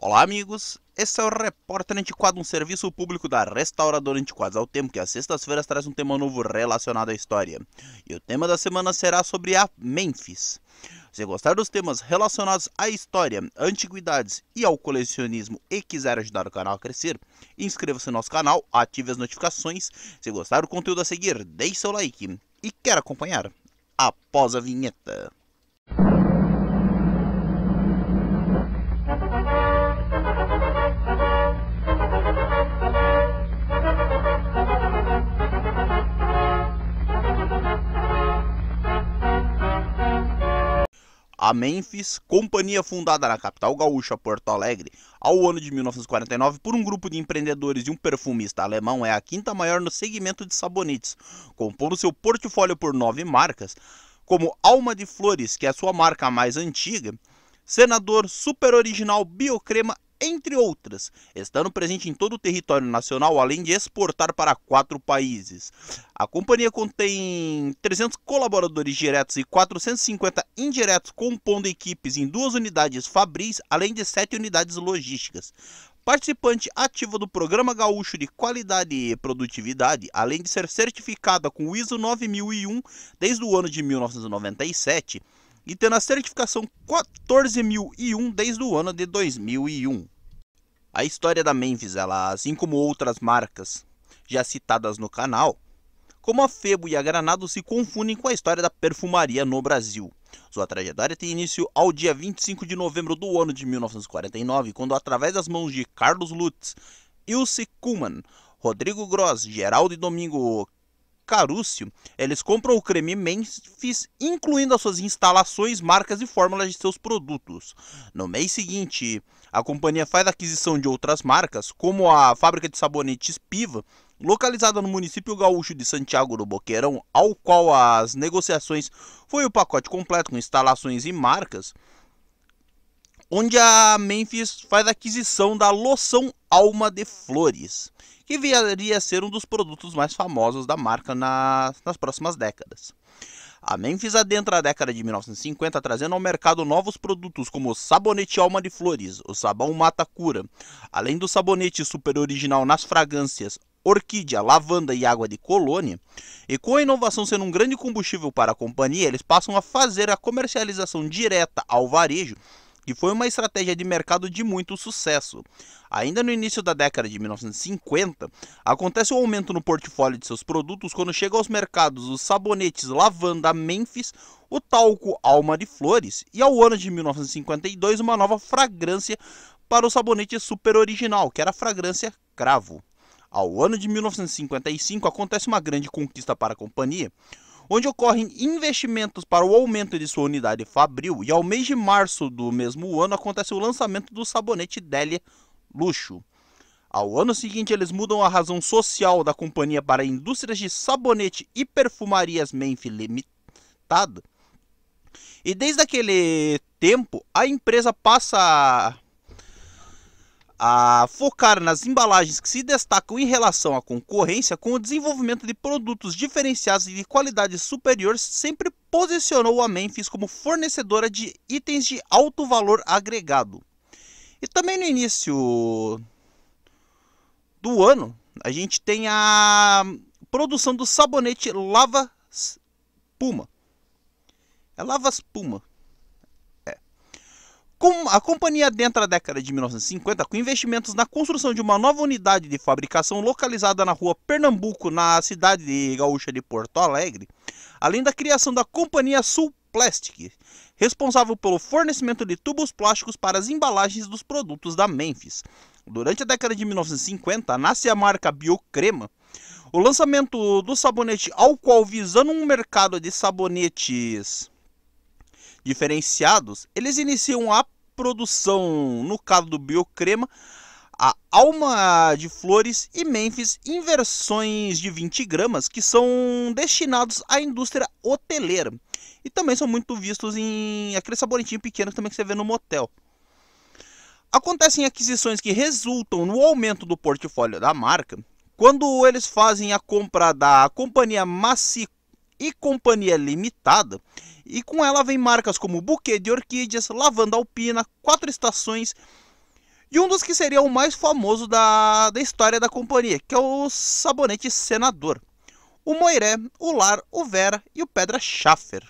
Olá amigos, esse é o Repórter Antiquado, um serviço público da Restauradora Antiquados ao é tempo que às sextas-feiras traz um tema novo relacionado à história. E o tema da semana será sobre a Memphis. Se gostar dos temas relacionados à história, antiguidades e ao colecionismo e quiser ajudar o canal a crescer, inscreva-se no nosso canal, ative as notificações. Se gostar do conteúdo a seguir, deixe seu like e quer acompanhar após a vinheta. a Memphis, companhia fundada na capital gaúcha Porto Alegre ao ano de 1949 por um grupo de empreendedores e um perfumista alemão, é a quinta maior no segmento de sabonetes, compondo seu portfólio por nove marcas, como Alma de Flores, que é a sua marca mais antiga, Senador, Super Original, Biocrema entre outras, estando presente em todo o território nacional, além de exportar para quatro países. A companhia contém 300 colaboradores diretos e 450 indiretos, compondo equipes em duas unidades fabris, além de sete unidades logísticas. Participante ativa do Programa Gaúcho de Qualidade e Produtividade, além de ser certificada com o ISO 9001 desde o ano de 1997, e tendo a certificação 14001 desde o ano de 2001. A história da Memphis, ela, assim como outras marcas já citadas no canal, como a Febo e a Granado se confundem com a história da perfumaria no Brasil. Sua trajetória tem início ao dia 25 de novembro do ano de 1949, quando, através das mãos de Carlos Lutz, Ilse Kuhlmann, Rodrigo Gross, Geraldo e Domingo Carúcio, eles compram o creme Memphis, incluindo as suas instalações, marcas e fórmulas de seus produtos. No mês seguinte, a companhia faz a aquisição de outras marcas, como a fábrica de sabonetes Piva, localizada no município gaúcho de Santiago do Boqueirão, ao qual as negociações foi o pacote completo com instalações e marcas onde a Memphis faz aquisição da loção Alma de Flores, que viria a ser um dos produtos mais famosos da marca nas próximas décadas. A Memphis adentra a década de 1950 trazendo ao mercado novos produtos como o sabonete alma de flores, o sabão mata cura, além do sabonete super original nas fragrâncias orquídea, lavanda e água de colônia. E com a inovação sendo um grande combustível para a companhia, eles passam a fazer a comercialização direta ao varejo e foi uma estratégia de mercado de muito sucesso. Ainda no início da década de 1950, acontece um aumento no portfólio de seus produtos quando chega aos mercados os sabonetes Lavanda Memphis, o talco Alma de Flores e ao ano de 1952 uma nova fragrância para o sabonete super original, que era a fragrância Cravo. Ao ano de 1955 acontece uma grande conquista para a companhia, onde ocorrem investimentos para o aumento de sua unidade fabril e ao mês de março do mesmo ano acontece o lançamento do sabonete Delia Luxo. Ao ano seguinte, eles mudam a razão social da companhia para indústrias de sabonete e perfumarias Memphis Limitada. E desde aquele tempo, a empresa passa a focar nas embalagens que se destacam em relação à concorrência com o desenvolvimento de produtos diferenciados e de qualidade superior sempre posicionou a Memphis como fornecedora de itens de alto valor agregado. E também no início do ano, a gente tem a produção do sabonete Lava Puma. É Lava Puma. Com a companhia dentro da década de 1950, com investimentos na construção de uma nova unidade de fabricação localizada na rua Pernambuco, na cidade de gaúcha de Porto Alegre, além da criação da companhia Sul Plastic, responsável pelo fornecimento de tubos plásticos para as embalagens dos produtos da Memphis. Durante a década de 1950, nasce a marca Biocrema, o lançamento do sabonete ao qual visando um mercado de sabonetes diferenciados, eles iniciam a produção, no caso do Biocrema, a Alma de Flores e Memphis em versões de 20 gramas que são destinados à indústria hoteleira e também são muito vistos em aquele sabonetinho pequeno também que você vê no motel. Acontecem aquisições que resultam no aumento do portfólio da marca quando eles fazem a compra da companhia Massico e Companhia Limitada, e com ela vem marcas como Buquê de Orquídeas, Lavanda Alpina, Quatro Estações e um dos que seria o mais famoso da, da história da companhia, que é o Sabonete Senador, o Moiré, o Lar, o Vera e o Pedra Schaffer.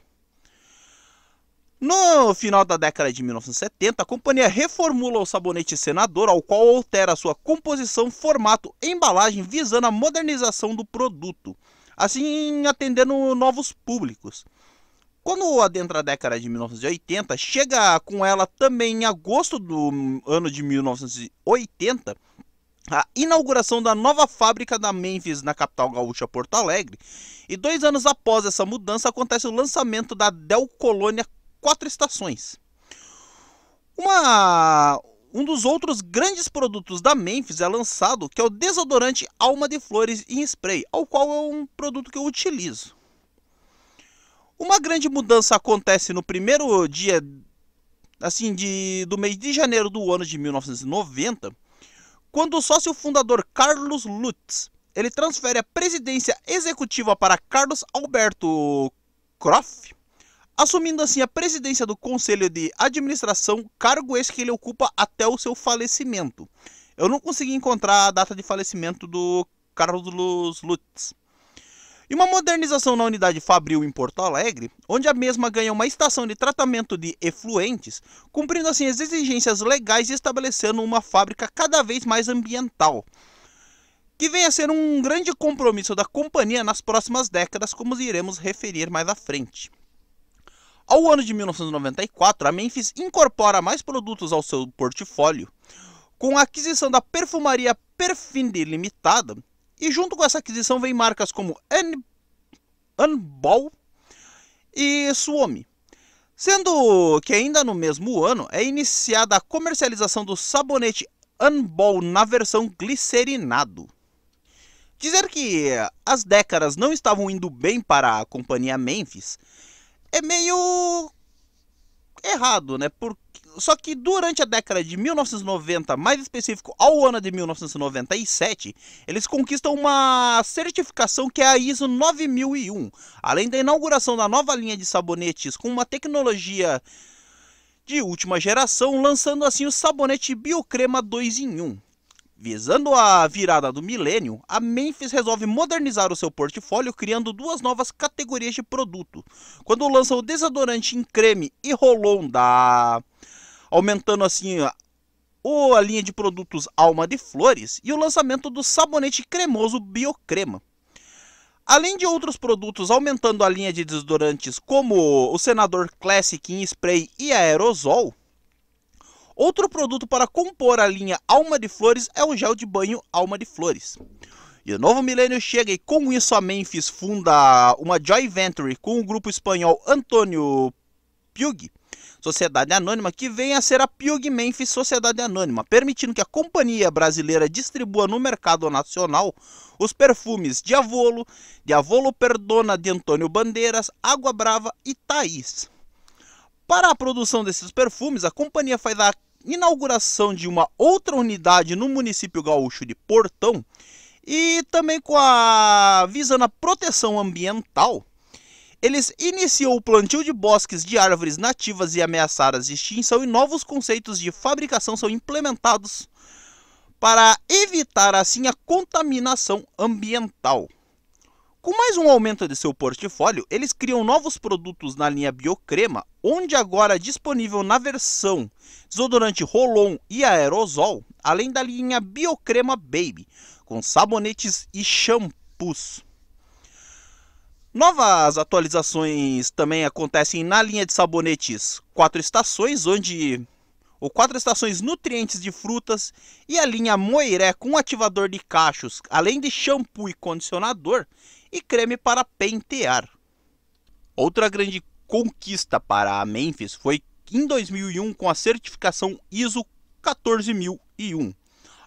No final da década de 1970, a companhia reformula o sabonete senador, ao qual altera sua composição, formato, embalagem, visando a modernização do produto assim atendendo novos públicos. Quando adentra a década de 1980, chega com ela também em agosto do ano de 1980 a inauguração da nova fábrica da Memphis na capital gaúcha Porto Alegre. E dois anos após essa mudança acontece o lançamento da Del Colônia Quatro Estações. Uma um dos outros grandes produtos da Memphis é lançado, que é o desodorante Alma de Flores em spray, ao qual é um produto que eu utilizo. Uma grande mudança acontece no primeiro dia assim de do mês de janeiro do ano de 1990, quando o sócio fundador Carlos Lutz, ele transfere a presidência executiva para Carlos Alberto Croft, assumindo assim a presidência do Conselho de Administração, cargo esse que ele ocupa até o seu falecimento. Eu não consegui encontrar a data de falecimento do Carlos Lutz. E uma modernização na unidade Fabril em Porto Alegre, onde a mesma ganha uma estação de tratamento de efluentes, cumprindo assim as exigências legais e estabelecendo uma fábrica cada vez mais ambiental, que vem a ser um grande compromisso da companhia nas próximas décadas, como iremos referir mais à frente. Ao ano de 1994, a Memphis incorpora mais produtos ao seu portfólio, com a aquisição da perfumaria Perfinde Limitada, e junto com essa aquisição vem marcas como An Anbol e Suomi. Sendo que ainda no mesmo ano é iniciada a comercialização do sabonete Unball na versão glicerinado. Dizer que as décadas não estavam indo bem para a companhia Memphis é meio errado, né? Porque só que durante a década de 1990, mais específico ao ano de 1997, eles conquistam uma certificação que é a ISO 9001. Além da inauguração da nova linha de sabonetes com uma tecnologia de última geração, lançando assim o sabonete Biocrema 2 em 1. Visando a virada do milênio, a Memphis resolve modernizar o seu portfólio criando duas novas categorias de produto. Quando lança o desodorante em creme e rolon da aumentando assim a... a linha de produtos Alma de Flores e o lançamento do sabonete cremoso Biocrema. Além de outros produtos aumentando a linha de desodorantes como o Senador Classic em spray e aerosol, Outro produto para compor a linha Alma de Flores é o gel de banho Alma de Flores. E o novo milênio chega e com isso a Memphis funda uma Joy venture com o grupo espanhol Antônio Piug, sociedade anônima que vem a ser a Piug Memphis Sociedade Anônima, permitindo que a companhia brasileira distribua no mercado nacional os perfumes de Avolo, de Avolo Perdona de Antônio Bandeiras, Água Brava e Thaís. Para a produção desses perfumes, a companhia faz a inauguração de uma outra unidade no município gaúcho de Portão e também com a visa na proteção ambiental, eles iniciou o plantio de bosques de árvores nativas e ameaçadas de extinção e novos conceitos de fabricação são implementados para evitar assim a contaminação ambiental. Com mais um aumento de seu portfólio, eles criam novos produtos na linha Biocrema, onde agora é disponível na versão desodorante Rolon e aerosol, além da linha Biocrema Baby, com sabonetes e shampoos. Novas atualizações também acontecem na linha de sabonetes Quatro Estações, onde o quatro estações nutrientes de frutas e a linha Moiré com ativador de cachos, além de shampoo e condicionador e creme para pentear. Outra grande conquista para a Memphis foi em 2001 com a certificação ISO 14001,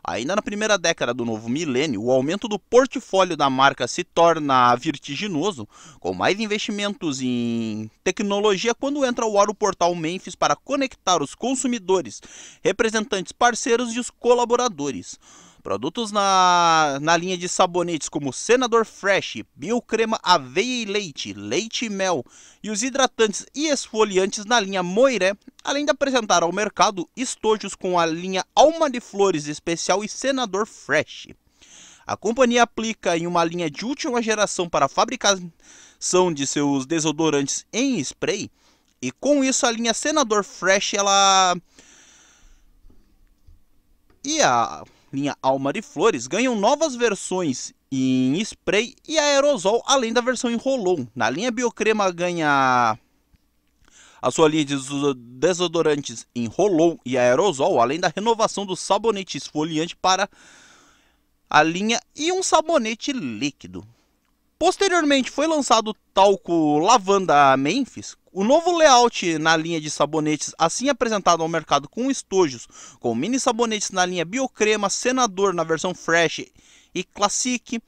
Ainda na primeira década do novo milênio, o aumento do portfólio da marca se torna vertiginoso, com mais investimentos em tecnologia quando entra o ar o portal Memphis para conectar os consumidores, representantes parceiros e os colaboradores. Produtos na, na linha de sabonetes como Senador Fresh, Biocrema Aveia e Leite, Leite e Mel e os hidratantes e esfoliantes na linha Moiré, além de apresentar ao mercado estojos com a linha Alma de Flores Especial e Senador Fresh. A companhia aplica em uma linha de última geração para a fabricação de seus desodorantes em spray e com isso a linha Senador Fresh ela e a linha Alma de Flores, ganham novas versões em spray e aerosol, além da versão em rolon. Na linha Biocrema ganha a sua linha de desodorantes em rolon e aerosol, além da renovação do sabonete esfoliante para a linha e um sabonete líquido. Posteriormente foi lançado o talco Lavanda Memphis, o novo layout na linha de sabonetes, assim apresentado ao mercado com estojos, com mini sabonetes na linha Biocrema, Senador na versão Fresh e Classic,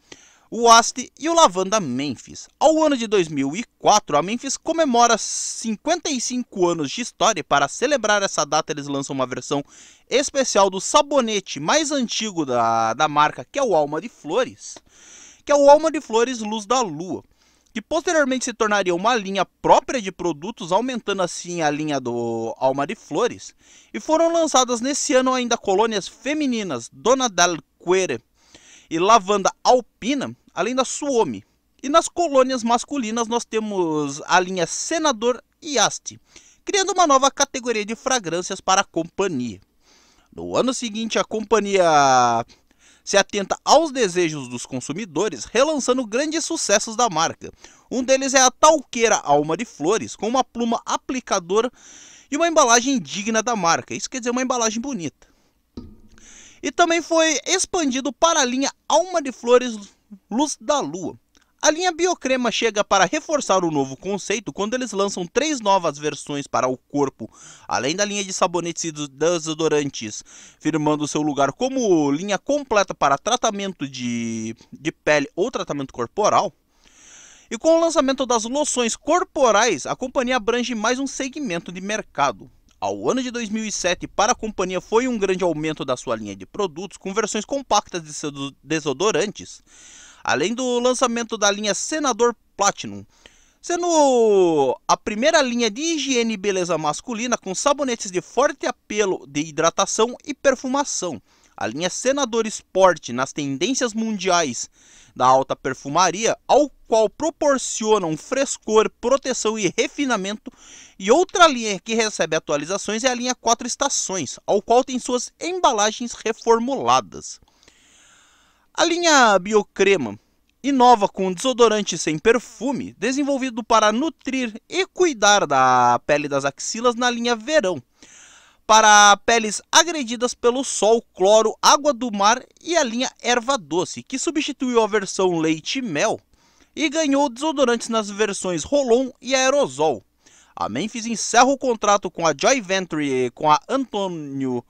o Asti e o Lavanda Memphis. Ao ano de 2004, a Memphis comemora 55 anos de história e para celebrar essa data eles lançam uma versão especial do sabonete mais antigo da, da marca, que é o Alma de Flores, que é o Alma de Flores Luz da Lua que posteriormente se tornaria uma linha própria de produtos, aumentando assim a linha do Alma de Flores, e foram lançadas nesse ano ainda colônias femininas Dona del Cuere e Lavanda Alpina, além da Suomi. E nas colônias masculinas nós temos a linha Senador e Aste, criando uma nova categoria de fragrâncias para a companhia. No ano seguinte, a companhia se atenta aos desejos dos consumidores, relançando grandes sucessos da marca. Um deles é a talqueira alma de flores, com uma pluma aplicadora e uma embalagem digna da marca. Isso quer dizer uma embalagem bonita. E também foi expandido para a linha Alma de Flores Luz da Lua, a linha Biocrema chega para reforçar o novo conceito quando eles lançam três novas versões para o corpo, além da linha de sabonetes e desodorantes, firmando seu lugar como linha completa para tratamento de, de pele ou tratamento corporal. E com o lançamento das loções corporais, a companhia abrange mais um segmento de mercado. Ao ano de 2007, para a companhia foi um grande aumento da sua linha de produtos com versões compactas de seus desodorantes além do lançamento da linha Senador Platinum, sendo a primeira linha de higiene e beleza masculina com sabonetes de forte apelo de hidratação e perfumação. A linha Senador Sport nas tendências mundiais da alta perfumaria, ao qual proporciona um frescor, proteção e refinamento. E outra linha que recebe atualizações é a linha Quatro Estações, ao qual tem suas embalagens reformuladas. A linha Biocrema inova com um desodorante sem perfume, desenvolvido para nutrir e cuidar da pele das axilas na linha Verão, para peles agredidas pelo sol, cloro, água do mar e a linha Erva Doce, que substituiu a versão Leite Mel e ganhou desodorantes nas versões Rolon e Aerosol. A Memphis encerra o contrato com a Joy Venture e com a Antonio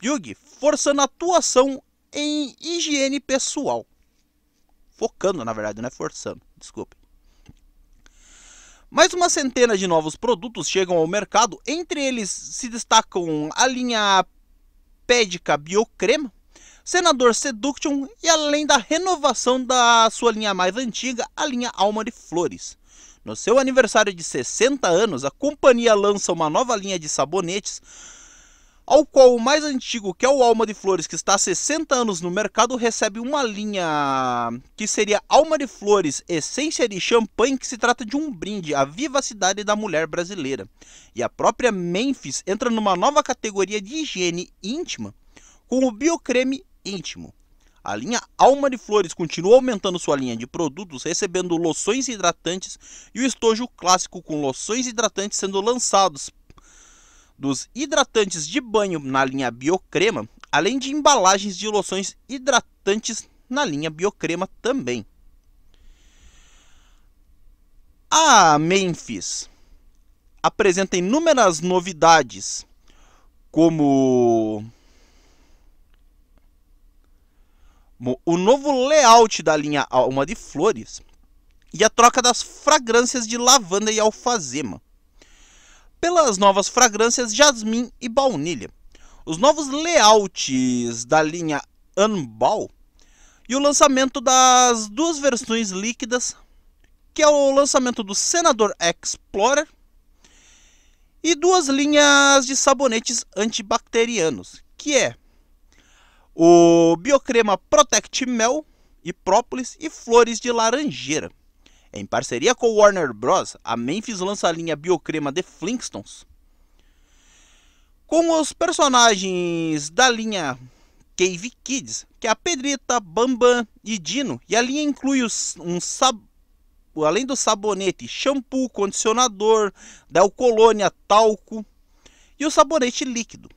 Pug, forçando a atuação em higiene pessoal. Focando, na verdade, não é forçando, desculpe. Mais uma centena de novos produtos chegam ao mercado, entre eles se destacam a linha Pédica Biocrema, Senador Seduction e além da renovação da sua linha mais antiga, a linha Alma de Flores. No seu aniversário de 60 anos, a companhia lança uma nova linha de sabonetes ao qual o mais antigo, que é o Alma de Flores, que está há 60 anos no mercado, recebe uma linha que seria Alma de Flores, Essência de Champanhe, que se trata de um brinde à vivacidade da mulher brasileira. E a própria Memphis entra numa nova categoria de higiene íntima com o biocreme íntimo. A linha Alma de Flores continua aumentando sua linha de produtos, recebendo loções hidratantes e o estojo clássico com loções hidratantes sendo lançados dos hidratantes de banho na linha Biocrema, além de embalagens de loções hidratantes na linha Biocrema também. A Memphis apresenta inúmeras novidades, como o novo layout da linha Alma de Flores e a troca das fragrâncias de lavanda e alfazema pelas novas fragrâncias jasmim e baunilha, os novos layouts da linha Unball e o lançamento das duas versões líquidas, que é o lançamento do Senador Explorer e duas linhas de sabonetes antibacterianos, que é o Biocrema Protect Mel e Própolis e Flores de Laranjeira. Em parceria com Warner Bros., a Memphis lança a linha biocrema de Flintstones. Com os personagens da linha Cave Kids, que é a Pedrita, Bambam e Dino, e a linha inclui os, um sab... além do sabonete, shampoo, condicionador, da colônia, talco e o sabonete líquido.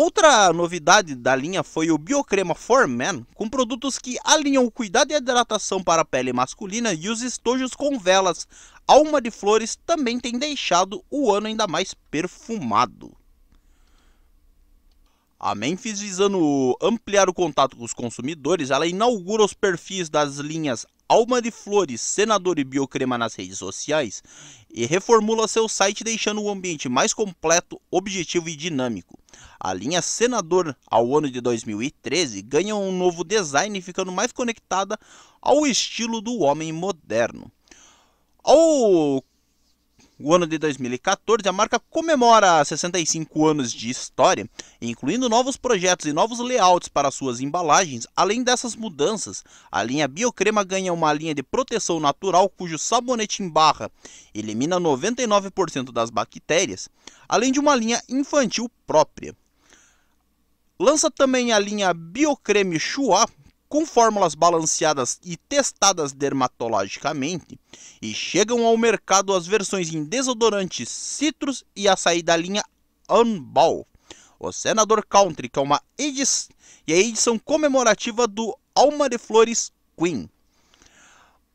Outra novidade da linha foi o Biocrema For Men, com produtos que alinham o cuidado e a hidratação para a pele masculina e os estojos com velas. Alma de Flores também tem deixado o ano ainda mais perfumado. A Memphis, visando ampliar o contato com os consumidores, ela inaugura os perfis das linhas Alma de Flores, senador e biocrema nas redes sociais e reformula seu site deixando o ambiente mais completo, objetivo e dinâmico. A linha Senador ao ano de 2013 ganha um novo design ficando mais conectada ao estilo do homem moderno. Ao o ano de 2014, a marca comemora 65 anos de história, incluindo novos projetos e novos layouts para suas embalagens. Além dessas mudanças, a linha Biocrema ganha uma linha de proteção natural cujo sabonete em barra elimina 99% das bactérias, além de uma linha infantil própria. Lança também a linha Biocreme Chua, com fórmulas balanceadas e testadas dermatologicamente, e chegam ao mercado as versões em desodorantes Citrus e açaí da linha Unball. O Senador Country, que é uma edição, e a edição comemorativa do Alma de Flores Queen.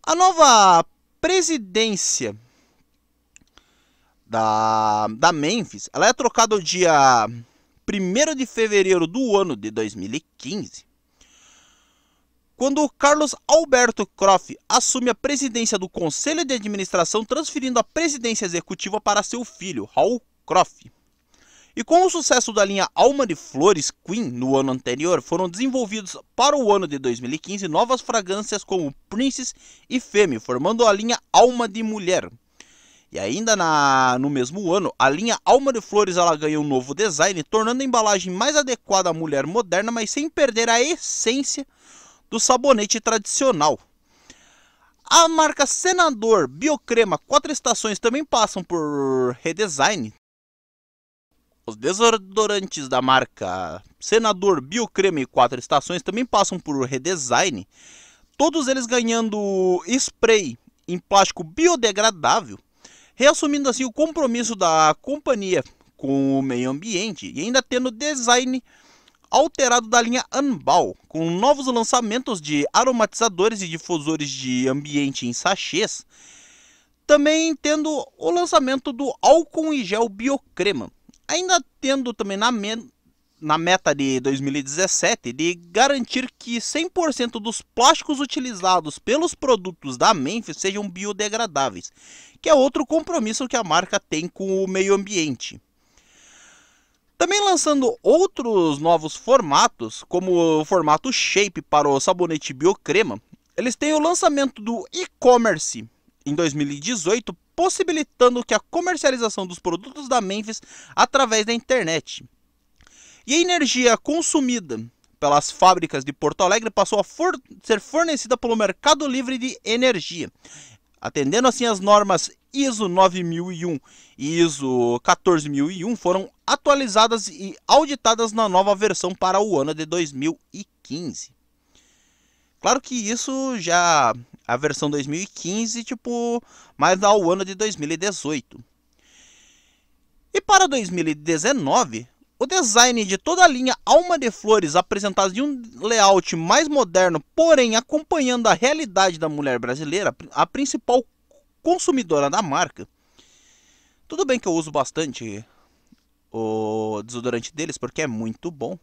A nova presidência da, da Memphis, ela é trocada o dia 1 de fevereiro do ano de 2015 quando o Carlos Alberto Croft assume a presidência do Conselho de Administração, transferindo a presidência executiva para seu filho, Raul Croft. E com o sucesso da linha Alma de Flores Queen no ano anterior, foram desenvolvidos para o ano de 2015 novas fragrâncias como Princess e Femme, formando a linha Alma de Mulher. E ainda na, no mesmo ano, a linha Alma de Flores ela ganha um novo design, tornando a embalagem mais adequada à mulher moderna, mas sem perder a essência do sabonete tradicional. A marca Senador Biocrema Quatro Estações também passam por redesign. Os desodorantes da marca Senador Biocrema e Quatro Estações também passam por redesign. Todos eles ganhando spray em plástico biodegradável, reassumindo assim o compromisso da companhia com o meio ambiente e ainda tendo design alterado da linha Anbal, com novos lançamentos de aromatizadores e difusores de ambiente em sachês, também tendo o lançamento do álcool e gel biocrema, ainda tendo também na, me na meta de 2017 de garantir que 100% dos plásticos utilizados pelos produtos da Memphis sejam biodegradáveis, que é outro compromisso que a marca tem com o meio ambiente. Também lançando outros novos formatos, como o formato Shape para o sabonete biocrema, eles têm o lançamento do e-commerce em 2018, possibilitando que a comercialização dos produtos da Memphis através da internet. E a energia consumida pelas fábricas de Porto Alegre passou a for ser fornecida pelo Mercado Livre de Energia, atendendo assim às normas ISO 9001 e ISO 14001 foram atualizadas e auditadas na nova versão para o ano de 2015. Claro que isso já a versão 2015, tipo, mais ao ano de 2018. E para 2019, o design de toda a linha Alma de Flores, apresentado de um layout mais moderno, porém acompanhando a realidade da mulher brasileira, a principal consumidora da marca, tudo bem que eu uso bastante o desodorante deles porque é muito bom.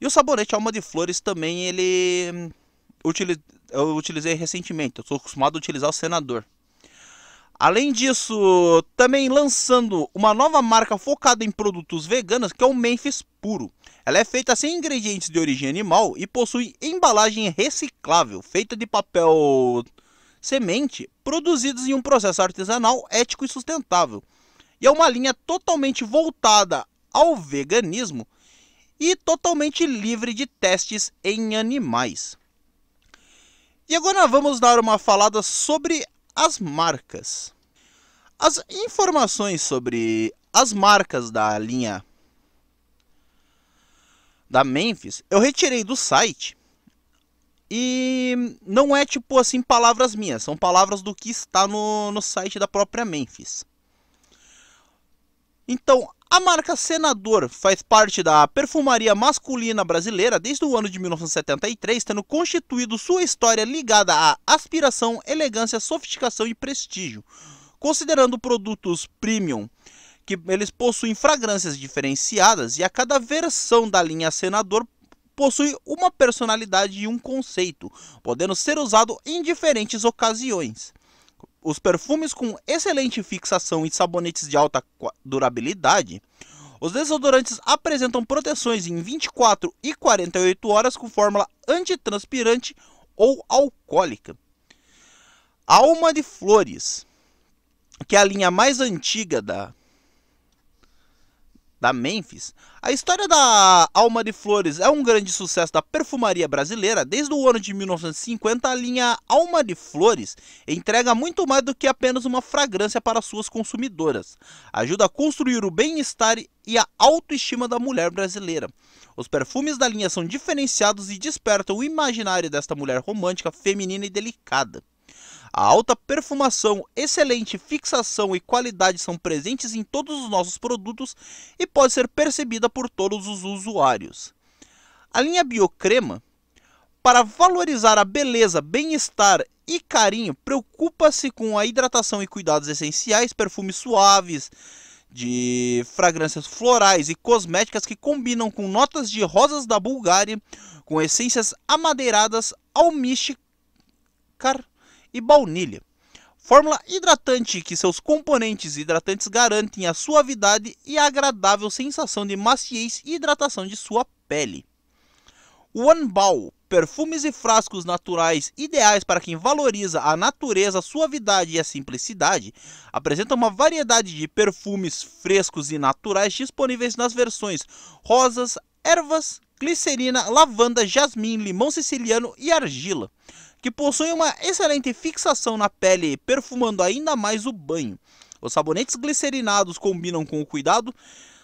E o sabonete alma de flores também ele hum, eu utilizei recentemente. Eu sou acostumado a utilizar o senador. Além disso, também lançando uma nova marca focada em produtos veganos, que é o Memphis Puro. Ela é feita sem ingredientes de origem animal e possui embalagem reciclável, feita de papel semente produzidos em um processo artesanal ético e sustentável. E é uma linha totalmente voltada ao veganismo e totalmente livre de testes em animais. E agora vamos dar uma falada sobre as marcas. As informações sobre as marcas da linha da Memphis eu retirei do site e não é tipo assim palavras minhas, são palavras do que está no, no site da própria Memphis. Então, a marca Senador faz parte da perfumaria masculina brasileira desde o ano de 1973, tendo constituído sua história ligada à aspiração, elegância, sofisticação e prestígio. Considerando produtos premium, que eles possuem fragrâncias diferenciadas e a cada versão da linha Senador possui uma personalidade e um conceito, podendo ser usado em diferentes ocasiões. Os perfumes com excelente fixação e sabonetes de alta durabilidade. Os desodorantes apresentam proteções em 24 e 48 horas com fórmula antitranspirante ou alcoólica. Alma de Flores, que é a linha mais antiga da da Memphis, a história da Alma de Flores é um grande sucesso da perfumaria brasileira. Desde o ano de 1950, a linha Alma de Flores entrega muito mais do que apenas uma fragrância para suas consumidoras. Ajuda a construir o bem-estar e a autoestima da mulher brasileira. Os perfumes da linha são diferenciados e despertam o imaginário desta mulher romântica, feminina e delicada. A alta perfumação, excelente fixação e qualidade são presentes em todos os nossos produtos e pode ser percebida por todos os usuários. A linha Biocrema, para valorizar a beleza, bem-estar e carinho, preocupa-se com a hidratação e cuidados essenciais, perfumes suaves, de fragrâncias florais e cosméticas que combinam com notas de rosas da Bulgária, com essências amadeiradas, almíscar e baunilha. Fórmula hidratante que seus componentes hidratantes garantem a suavidade e a agradável sensação de maciez e hidratação de sua pele. Ball, perfumes e frascos naturais ideais para quem valoriza a natureza, a suavidade e a simplicidade, apresenta uma variedade de perfumes frescos e naturais disponíveis nas versões rosas, ervas, glicerina, lavanda, jasmim, limão siciliano e argila que possui uma excelente fixação na pele, perfumando ainda mais o banho. Os sabonetes glicerinados combinam com o cuidado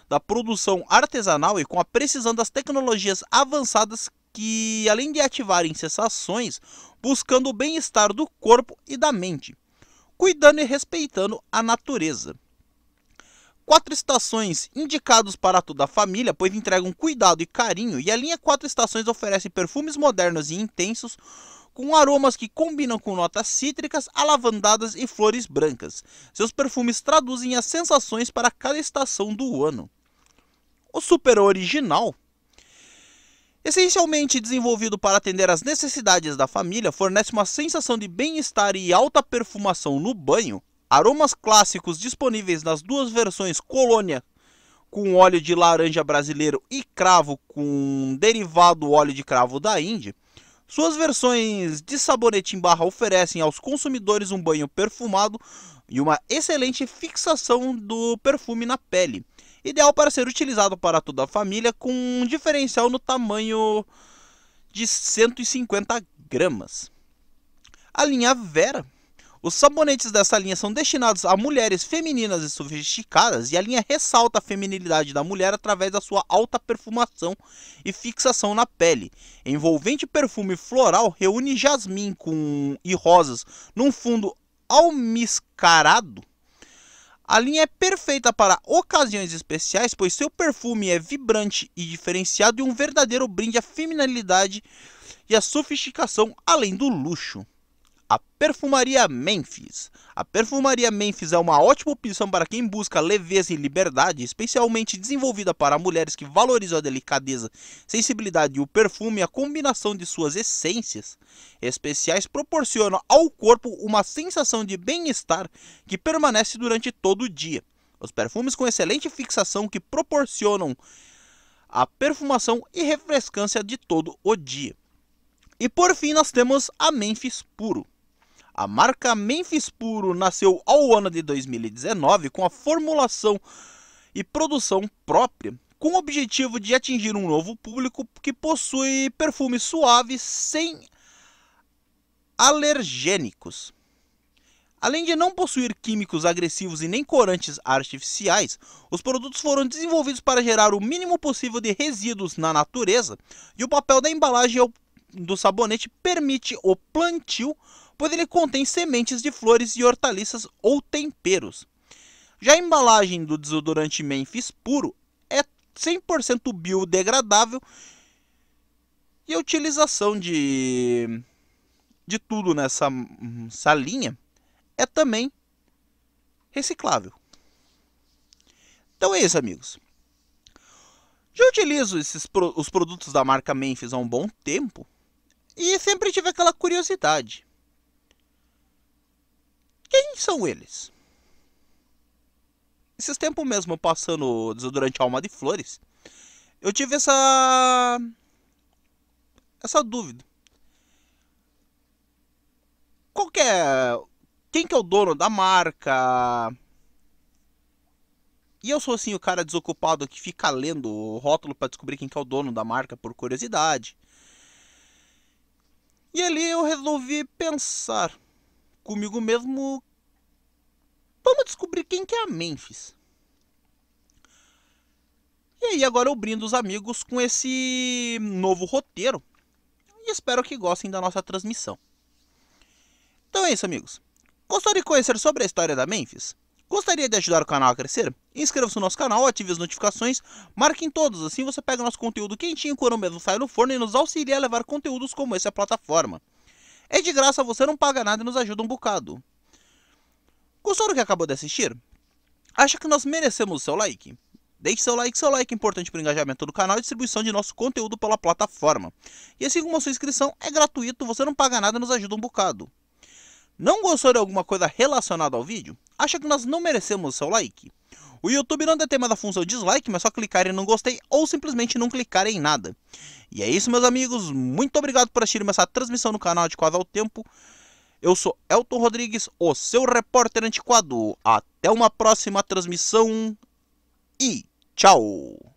da produção artesanal e com a precisão das tecnologias avançadas que, além de ativarem sensações, buscando o bem-estar do corpo e da mente, cuidando e respeitando a natureza. Quatro estações indicados para toda a família, pois entregam cuidado e carinho, e a linha Quatro Estações oferece perfumes modernos e intensos com aromas que combinam com notas cítricas, alavandadas e flores brancas. Seus perfumes traduzem as sensações para cada estação do ano. O Super Original Essencialmente desenvolvido para atender às necessidades da família, fornece uma sensação de bem-estar e alta perfumação no banho. Aromas clássicos disponíveis nas duas versões colônia com óleo de laranja brasileiro e cravo com derivado óleo de cravo da Índia. Suas versões de sabonete em barra oferecem aos consumidores um banho perfumado e uma excelente fixação do perfume na pele, ideal para ser utilizado para toda a família com um diferencial no tamanho de 150 gramas. A linha Vera os sabonetes dessa linha são destinados a mulheres femininas e sofisticadas, e a linha ressalta a feminilidade da mulher através da sua alta perfumação e fixação na pele. Envolvente perfume floral reúne jasmim com... e rosas num fundo almiscarado. A linha é perfeita para ocasiões especiais, pois seu perfume é vibrante e diferenciado e um verdadeiro brinde à feminilidade e à sofisticação, além do luxo a Perfumaria Memphis. A Perfumaria Memphis é uma ótima opção para quem busca leveza e liberdade, especialmente desenvolvida para mulheres que valorizam a delicadeza, sensibilidade e o perfume, a combinação de suas essências especiais proporciona ao corpo uma sensação de bem-estar que permanece durante todo o dia. Os perfumes com excelente fixação que proporcionam a perfumação e refrescância de todo o dia. E por fim nós temos a Memphis Puro. A marca Memphis Puro nasceu ao ano de 2019 com a formulação e produção própria, com o objetivo de atingir um novo público que possui perfumes suaves sem alergênicos. Além de não possuir químicos agressivos e nem corantes artificiais, os produtos foram desenvolvidos para gerar o mínimo possível de resíduos na natureza, e o papel da embalagem do sabonete permite o plantio pois ele contém sementes de flores e hortaliças ou temperos. Já a embalagem do desodorante Memphis puro é 100% biodegradável e a utilização de, de tudo nessa salinha é também reciclável. Então é isso, amigos. Já utilizo esses, os produtos da marca Memphis há um bom tempo e sempre tive aquela curiosidade. Quem são eles? Esses tempos mesmo, passando desodorante alma de flores, eu tive essa... Essa dúvida. Qual que é... Quem que é o dono da marca? E eu sou assim o cara desocupado que fica lendo o rótulo para descobrir quem que é o dono da marca por curiosidade. E ali eu resolvi pensar comigo mesmo. Vamos descobrir quem que é a Memphis. E aí agora eu brindo os amigos com esse novo roteiro. E espero que gostem da nossa transmissão. Então é isso, amigos. Gostaria de conhecer sobre a história da Memphis? Gostaria de ajudar o canal a crescer? Inscreva-se no nosso canal, ative as notificações, marque em todos, assim você pega nosso conteúdo quentinho quando mesmo sai do forno e nos auxilia a levar conteúdos como esse à plataforma. É de graça, você não paga nada e nos ajuda um bocado. Gostou do que acabou de assistir? Acha que nós merecemos o seu like? Deixe seu like, seu like é importante para o engajamento do canal e distribuição de nosso conteúdo pela plataforma. E assim como a sua inscrição é gratuito, você não paga nada e nos ajuda um bocado. Não gostou de alguma coisa relacionada ao vídeo? Acha que nós não merecemos o seu like? O YouTube não determina a função dislike, mas só clicar em não gostei ou simplesmente não clicar em nada. E é isso, meus amigos. Muito obrigado por assistir essa transmissão no canal de Quase ao Tempo. Eu sou Elton Rodrigues, o seu repórter antiquado. Até uma próxima transmissão e tchau!